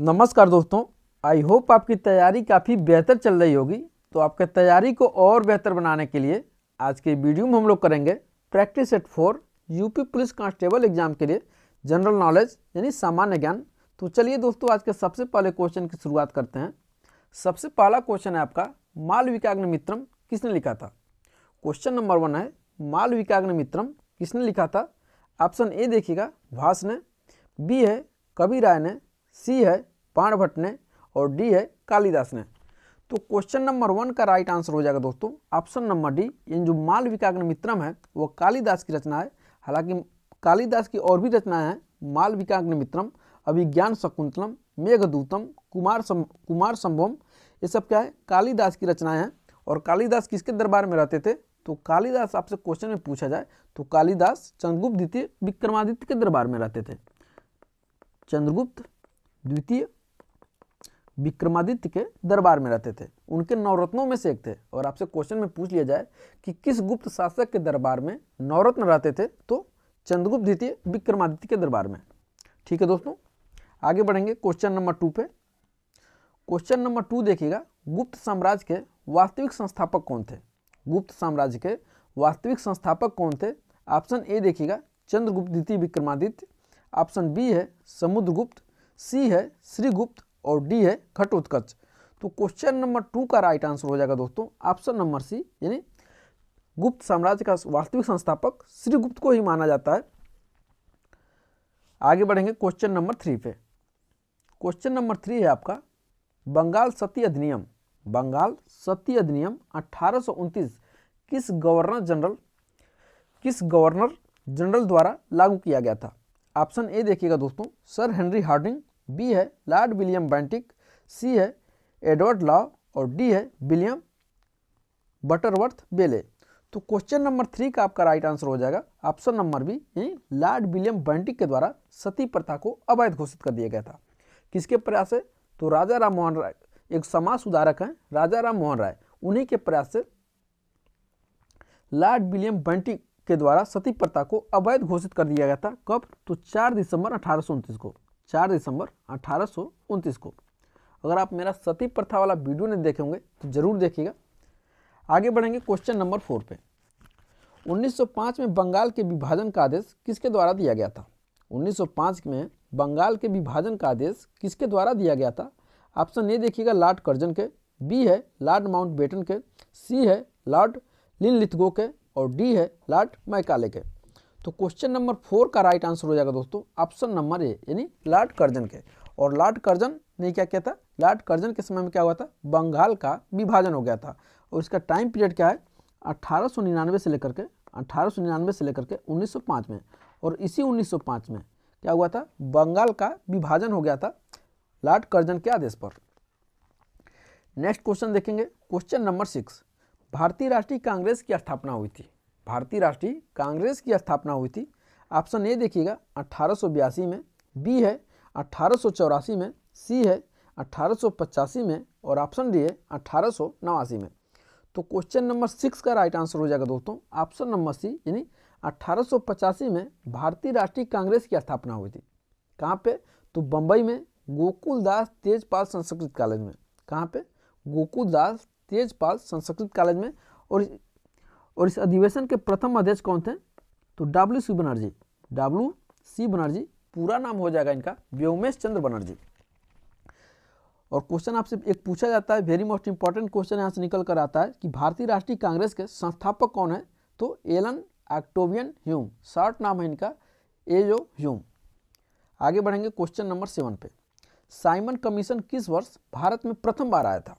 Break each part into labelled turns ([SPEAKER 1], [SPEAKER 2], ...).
[SPEAKER 1] नमस्कार दोस्तों I hope आपकी तैयारी काफ़ी बेहतर चल रही होगी तो आपके तैयारी को और बेहतर बनाने के लिए आज के वीडियो में हम लोग करेंगे practice at four UP police constable exam के लिए जनरल नॉलेज यानी सामान्य ज्ञान तो चलिए दोस्तों आज के सबसे पहले क्वेश्चन की शुरुआत करते हैं सबसे पहला क्वेश्चन है आपका विकाग्न मित्रम किसने लिखा था क्वेश्चन नंबर वन है मालविकाग्न मित्रम किसने लिखा था ऑप्शन ए देखिएगा भास ने बी है कबीराय राय ने सी है पाणभट्ट ने और डी है कालिदास ने तो क्वेश्चन नंबर वन का राइट आंसर हो जाएगा दोस्तों ऑप्शन नंबर डी यानी जो मालविकाग्न मित्रम है वो कालिदास की रचना है हालांकि कालिदास की और भी रचनाएं हैं मालविकाग्न मित्रम अभिज्ञान शकुंतलम मेघदूतम कुमार सम, कुमार संभवम ये सब क्या है कालिदास की रचनाएं हैं और कालिदास किसके दरबार में रहते थे तो कालिदास आपसे क्वेश्चन में पूछा जाए तो कालिदास चंद्रगुप्त द्वितीय विक्रमादित्य के दरबार में रहते थे चंद्रगुप्त द्वितीय विक्रमादित्य के दरबार में रहते थे उनके नवरत्नों में से एक थे और आपसे क्वेश्चन में पूछ लिया जाए कि किस गुप्त शासक के दरबार में नवरत्न रहते थे तो चंद्रगुप्त द्वितीय विक्रमादित्य के दरबार में ठीक है दोस्तों आगे बढ़ेंगे क्वेश्चन नंबर टू पे क्वेश्चन नंबर टू देखिएगा गुप्त साम्राज्य के वास्तविक संस्थापक कौन थे गुप्त साम्राज्य के वास्तविक संस्थापक कौन थे ऑप्शन ए देखिएगा चंद्रगुप्त द्वितीय विक्रमादित्य ऑप्शन बी है समुद्रगुप्त सी है श्रीगुप्त और डी है घटोत्कच तो क्वेश्चन नंबर टू का राइट आंसर हो जाएगा दोस्तों ऑप्शन नंबर सी यानी गुप्त साम्राज्य का वास्तविक संस्थापक श्रीगुप्त को ही माना जाता है आगे बढ़ेंगे क्वेश्चन नंबर थ्री पे क्वेश्चन नंबर थ्री है आपका बंगाल सती अधिनियम बंगाल सती अधिनियम अट्ठारह किस गवर्नर जनरल किस गवर्नर जनरल द्वारा लागू किया गया था ऑप्शन ए देखिएगा दोस्तों सर हेनरी हार्डिंग बी है लॉर्ड विलियम बैंटिक सी है एडवर्ड लॉ और डी है विलियम बटरवर्थ बेले तो क्वेश्चन नंबर थ्री का आपका राइट आंसर हो जाएगा ऑप्शन नंबर बी यानी लॉर्ड विलियम बैंटिक के द्वारा सती प्रथा को अवैध घोषित कर दिया गया था किसके प्रयास से तो राजा राम मोहन राय एक समाज सुधारक हैं राजा राम मोहन राय उन्हीं के प्रयास से लॉर्ड विलियम बैंटिक के द्वारा सती प्रथा को अवैध घोषित कर दिया गया था कब तो 4 दिसंबर अठारह को 4 दिसंबर अठारह को अगर आप मेरा सती प्रथा वाला वीडियो नहीं देखे होंगे तो ज़रूर देखिएगा आगे बढ़ेंगे क्वेश्चन नंबर फोर पे 1905 में बंगाल के विभाजन का आदेश किसके द्वारा दिया गया था 1905 में बंगाल के विभाजन का आदेश किसके द्वारा दिया गया था ऑप्शन ए देखिएगा लॉर्ड कर्जन के बी है लॉर्ड माउंट बेटन के सी है लॉर्ड लिन लिथगो के और डी है लॉर्ड मैकाले के तो क्वेश्चन नंबर फोर का राइट आंसर हो जाएगा दोस्तों ऑप्शन नंबर ए यानी लॉर्ड कर्जन के और लॉर्ड कर्जन ने क्या किया था लॉर्ड कर्जन के समय में क्या हुआ था बंगाल का विभाजन हो गया था और इसका टाइम पीरियड क्या है अट्ठारह से लेकर के अट्ठारह से लेकर के उन्नीस में और इसी उन्नीस में क्या हुआ था बंगाल का विभाजन हो गया था लॉर्ड कर्जन के आदेश पर नेक्स्ट क्वेश्चन देखेंगे क्वेश्चन नंबर सिक्स भारतीय राष्ट्रीय कांग्रेस की स्थापना हुई थी भारतीय राष्ट्रीय कांग्रेस की स्थापना हुई थी ऑप्शन ए देखिएगा अट्ठारह में बी है अट्ठारह में सी है अट्ठारह में और ऑप्शन डी है अट्ठारह में तो क्वेश्चन नंबर सिक्स का राइट आंसर हो जाएगा दोस्तों ऑप्शन नंबर सी यानी अट्ठारह में भारतीय राष्ट्रीय कांग्रेस की स्थापना हुई थी कहाँ पे तो बम्बई में गोकुलदास तेजपाल संस्कृत कॉलेज में कहाँ पे गोकुलदास तेजपाल संस्कृत कॉलेज में और और इस अधिवेशन के प्रथम अध्यक्ष कौन थे तो W C Banerjee W C Banerjee पूरा नाम हो जाएगा इनका व्योमेश चंद्र बनर्जी और क्वेश्चन आपसे एक पूछा जाता है वेरी मोस्ट इंपॉर्टेंट क्वेश्चन यहाँ से निकल कर आता है कि भारतीय राष्ट्रीय कांग्रेस के संस्थापक कौन है तो एलन एक्टोवियन ह्यूम शॉर्ट नाम है इनका एजो ह्यूम आगे बढ़ेंगे क्वेश्चन नंबर सेवन पे साइमन कमीशन किस वर्ष भारत में प्रथम बार आया था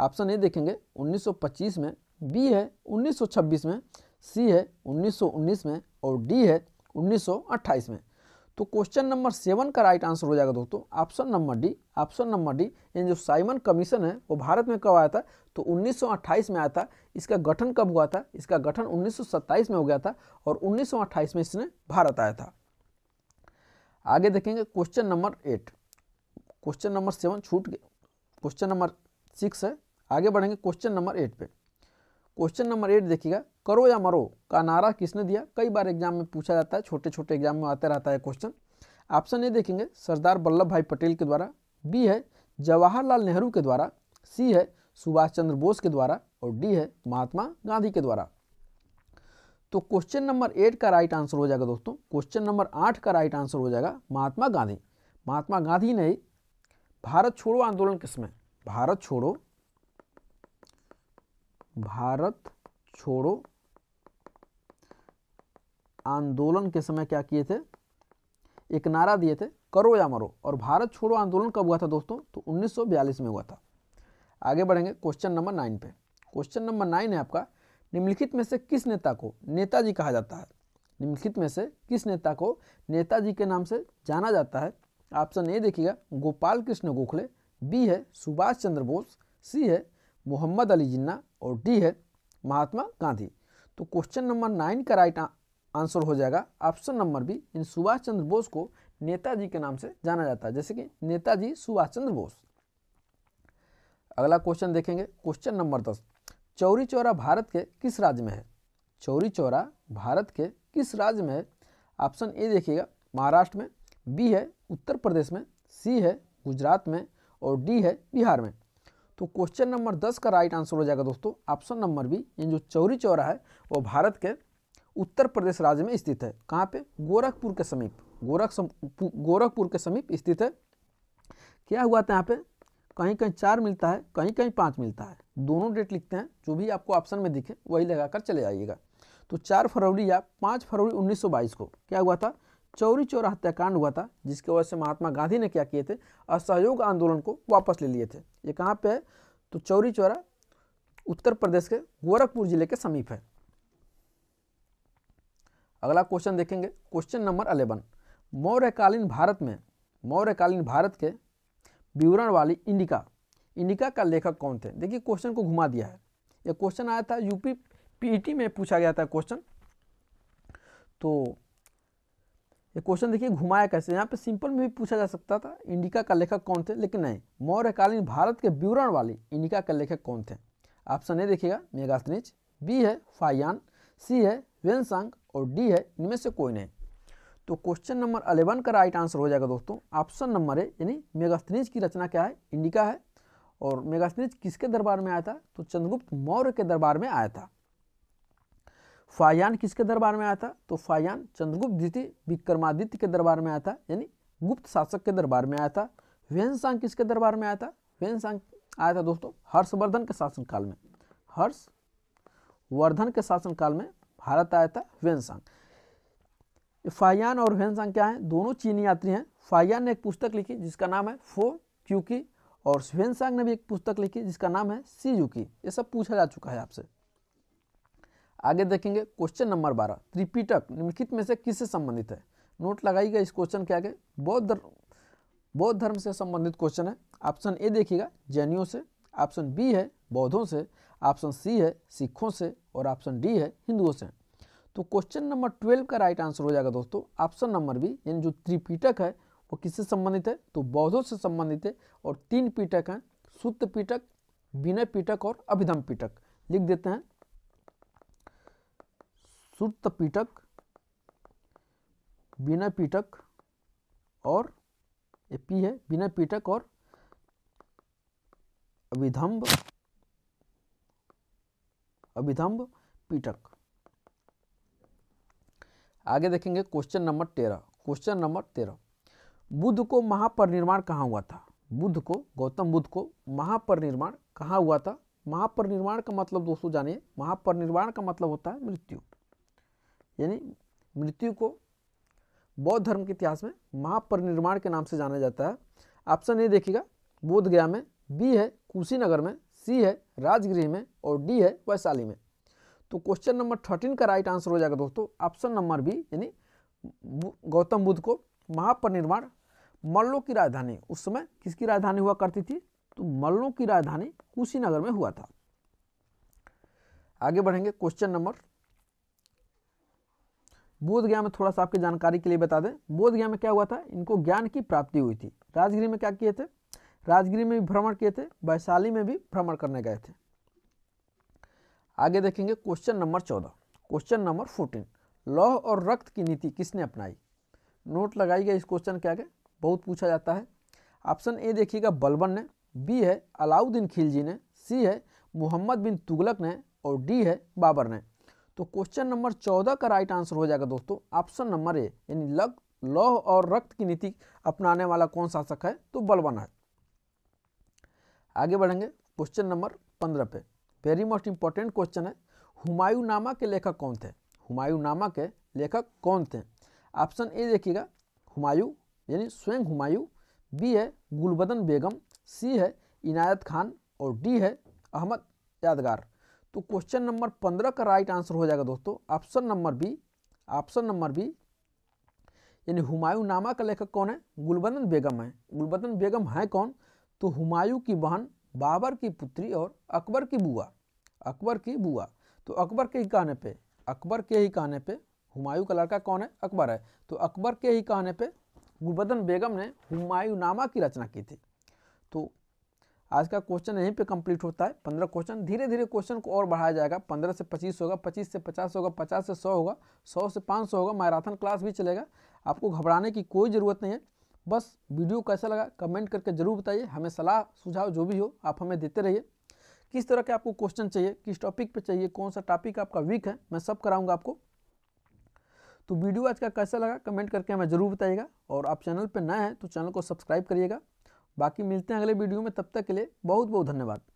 [SPEAKER 1] ऑप्शन ए देखेंगे 1925 में बी है 1926 में सी है 1919 में और डी है 1928 में तो क्वेश्चन नंबर सेवन का राइट आंसर हो जाएगा दोस्तों option number D option number D यानी जो साइमन कमीशन है वो भारत में कब आया था तो 1928 में आया था इसका गठन कब हुआ था इसका गठन 1927 में हो गया था और 1928 में इसने भारत आया था आगे देखेंगे question number eight question number seven छूट गया क्वेश्चन नंबर सिक्स है आगे बढ़ेंगे क्वेश्चन नंबर एट पे क्वेश्चन नंबर एट देखिएगा करो या मरो का नारा किसने दिया कई बार एग्जाम में पूछा जाता है छोटे छोटे एग्जाम में आता रहता है क्वेश्चन ऑप्शन ये देखेंगे सरदार वल्लभ भाई पटेल के द्वारा बी है जवाहरलाल नेहरू के द्वारा सी है सुभाष चंद्र बोस के द्वारा और डी है महात्मा गांधी के द्वारा तो क्वेश्चन नंबर एट का राइट आंसर हो जाएगा दोस्तों क्वेश्चन नंबर आठ का राइट आंसर हो जाएगा महात्मा गांधी महात्मा गांधी ने भारत छोड़ो आंदोलन किसमें भारत छोड़ो भारत छोड़ो आंदोलन के समय क्या किए थे एक नारा दिए थे करो या मरो और भारत छोड़ो आंदोलन कब हुआ था दोस्तों तो 1942 में हुआ था आगे बढ़ेंगे क्वेश्चन नंबर नाइन पे क्वेश्चन नंबर नाइन है आपका निम्नलिखित में से किस नेता को नेताजी कहा जाता है निम्नलिखित में से किस नेता को नेताजी के नाम से जाना जाता है ऑप्शन ए देखिएगा गोपाल कृष्ण गोखले बी है सुभाष चंद्र बोस सी है मोहम्मद अली जिन्ना और डी है महात्मा गांधी तो क्वेश्चन नंबर नाइन का राइट आंसर हो जाएगा ऑप्शन नंबर बी इन सुभाष चंद्र बोस को नेताजी के नाम से जाना जाता है जैसे कि नेताजी सुभाष चंद्र बोस अगला क्वेश्चन देखेंगे क्वेश्चन नंबर दस चौरी चौरा भारत के किस राज्य में है चौरी चौरा भारत के किस राज्य में है ऑप्शन ए देखिएगा महाराष्ट्र में बी है उत्तर प्रदेश में सी है गुजरात में और डी है बिहार में तो क्वेश्चन नंबर दस का राइट आंसर हो जाएगा दोस्तों ऑप्शन नंबर बी ये जो चौरी चौरा है वो भारत के उत्तर प्रदेश राज्य में स्थित है कहाँ पे गोरखपुर के समीप गोरख सम, गोरखपुर के समीप स्थित है क्या हुआ था यहाँ पे कहीं कहीं चार मिलता है कहीं कहीं पाँच मिलता है दोनों डेट लिखते हैं जो भी आपको ऑप्शन में दिखे वही लगा चले जाइएगा तो चार फरवरी या पाँच फरवरी उन्नीस को क्या हुआ था चौरी चौरा हत्याकांड हुआ था जिसकी वजह से महात्मा गांधी ने क्या किए थे असहयोग आंदोलन को वापस ले लिए थे ये कहाँ पे है तो चौरी चौरा उत्तर प्रदेश के गोरखपुर जिले के समीप है अगला क्वेश्चन देखेंगे क्वेश्चन नंबर अलेवन मौर्यकालीन भारत में मौर्यकालीन भारत के विवरण वाली इंडिका इंडिका का लेखक कौन थे देखिए क्वेश्चन को घुमा दिया है यह क्वेश्चन आया था यूपी पीटी में पूछा गया था क्वेश्चन तो ये क्वेश्चन देखिए घुमाया कैसे यहाँ पे सिंपल में भी पूछा जा सकता था इंडिका का लेखक कौन थे लेकिन नहीं मौर्यकालीन भारत के विवरण वाली इंडिका का लेखक कौन थे ऑप्शन ए देखिएगा मेगास्निच बी है फायान सी है वेनसांग और डी है इनमें से कोई नहीं तो क्वेश्चन नंबर अलेवन का राइट आंसर हो जाएगा दोस्तों ऑप्शन नंबर ए यानी मेगास्थनीज की रचना क्या है इंडिका है और मेगास्थनीज किसके दरबार में आया था तो चंद्रगुप्त मौर्य के दरबार में आया था फायान किसके दरबार में आया था तो फायान चंद्रगुप्त द्वितीय विक्रमादित्य के दरबार में आया था यानी गुप्त शासक के दरबार में आया था वेनसांग किसके दरबार में आया था वेनसांग आया था दोस्तों हर्षवर्धन के शासनकाल में हर्ष वर्धन के शासनकाल में भारत आया था वेनसांग फायान और वेनसांग क्या है दोनों चीनी यात्री हैं फायान ने एक पुस्तक लिखी जिसका नाम है फो क्यूकी और वेनसांग ने भी एक पुस्तक लिखी जिसका नाम है सी यूकी ये सब पूछा जा चुका है आपसे आगे देखेंगे क्वेश्चन नंबर बारह त्रिपिटक निम्नलिखित में से किससे संबंधित है नोट लगाइएगा इस क्वेश्चन के आगे बौद्ध धर्म बौद्ध धर्म से संबंधित क्वेश्चन है ऑप्शन ए देखिएगा जैनियों से ऑप्शन बी है बौद्धों से ऑप्शन सी है सिखों से और ऑप्शन डी है हिंदुओं से तो क्वेश्चन नंबर ट्वेल्व का राइट आंसर हो जाएगा दोस्तों ऑप्शन नंबर बी यानी जो त्रिपीटक है वो किससे संबंधित है तो बौद्धों से संबंधित है और तीन पीटक हैं सुत्त पीटक विनय पीटक और अभिधम पीटक लिख देते हैं सुप्त पीटक बिना पीटक और ए पी है बिना पीटक और अभिधम्ब अभिधम्ब पीटक आगे देखेंगे क्वेश्चन नंबर तेरह क्वेश्चन नंबर तेरह बुद्ध को महापरिनिर्माण कहाँ हुआ था बुद्ध को गौतम बुद्ध को महापरिनिर्माण कहाँ हुआ था महापरिनिर्माण का मतलब दोस्तों जानिए महापरिनिर्माण का मतलब होता है मृत्यु यानी मृत्यु को बौद्ध धर्म के इतिहास में महापरिनिर्माण के नाम से जाना जाता है ऑप्शन ए देखिएगा बोध गया में बी है कुशीनगर में सी है राजगृह में और डी है वैशाली में तो क्वेश्चन नंबर थर्टीन का राइट आंसर हो जाएगा दोस्तों ऑप्शन नंबर बी यानी गौतम बुद्ध को महापरिनिर्माण मल्लों की राजधानी उस समय किसकी राजधानी हुआ करती थी तो मल्लों की राजधानी कुशीनगर में हुआ था आगे बढ़ेंगे क्वेश्चन नंबर बोध गया में थोड़ा सा आपकी जानकारी के लिए बता दें बोध गया में क्या हुआ था इनको ज्ञान की प्राप्ति हुई थी राजगिरी में क्या किए थे राजगिरी में भी भ्रमण किए थे वैशाली में भी भ्रमण करने गए थे आगे देखेंगे क्वेश्चन नंबर चौदह क्वेश्चन नंबर फोर्टीन लौह और रक्त की नीति किसने अपनाई नोट लगाई गई इस क्वेश्चन के आगे बहुत पूछा जाता है ऑप्शन ए देखिएगा बलबन ने बी है अलाउद्दीन खिलजी ने सी है मोहम्मद बिन तुगलक ने और डी है बाबर ने तो क्वेश्चन नंबर चौदह का राइट आंसर हो जाएगा दोस्तों ऑप्शन नंबर ए यानी लग लौह और रक्त की नीति अपनाने वाला कौन शासक है तो बलबन है आगे बढ़ेंगे क्वेश्चन नंबर पंद्रह पे वेरी मोस्ट इंपॉर्टेंट क्वेश्चन है हुमायूं नामा के लेखक कौन थे हुमायूं नामा के लेखक कौन थे ऑप्शन ए देखिएगा हुमायूं यानी स्वयं हुमायूं बी है गुलबदन बेगम सी है इनायत खान और डी है अहमद यादगार तो क्वेश्चन नंबर पंद्रह का राइट आंसर हो जाएगा दोस्तों option number B option number B यानी हुमायूं नामा का लेखक कौन है गुलबंदन बेगम है गुलबदन बेगम है कौन तो हुमायूं की बहन बाबर की पुत्री और अकबर की बुआ अकबर की बुआ तो अकबर के ही कहने पे अकबर के ही कहने पे हुमायूं का लड़का कौन है अकबर है तो अकबर के ही कहने पे गुलबदन बेगम ने हुमायूं नामा की रचना की थी तो आज का क्वेश्चन यहीं पे कंप्लीट होता है पंद्रह क्वेश्चन धीरे धीरे क्वेश्चन को और बढ़ाया जाएगा पंद्रह से पच्चीस होगा पच्चीस से पचास होगा पचास से सौ होगा सौ से पाँच सौ होगा मैराथन क्लास भी चलेगा आपको घबराने की कोई ज़रूरत नहीं है बस वीडियो कैसा लगा कमेंट करके ज़रूर बताइए हमें सलाह सुझाव जो भी हो आप हमें देते रहिए किस तरह के आपको क्वेश्चन चाहिए किस टॉपिक पर चाहिए कौन सा टॉपिक आपका वीक है मैं सब कराऊँगा आपको तो वीडियो आज का कैसा लगा कमेंट करके हमें ज़रूर बताइएगा और आप चैनल पर नए हैं तो चैनल को सब्सक्राइब करिएगा बाकी मिलते हैं अगले वीडियो में तब तक के लिए बहुत बहुत धन्यवाद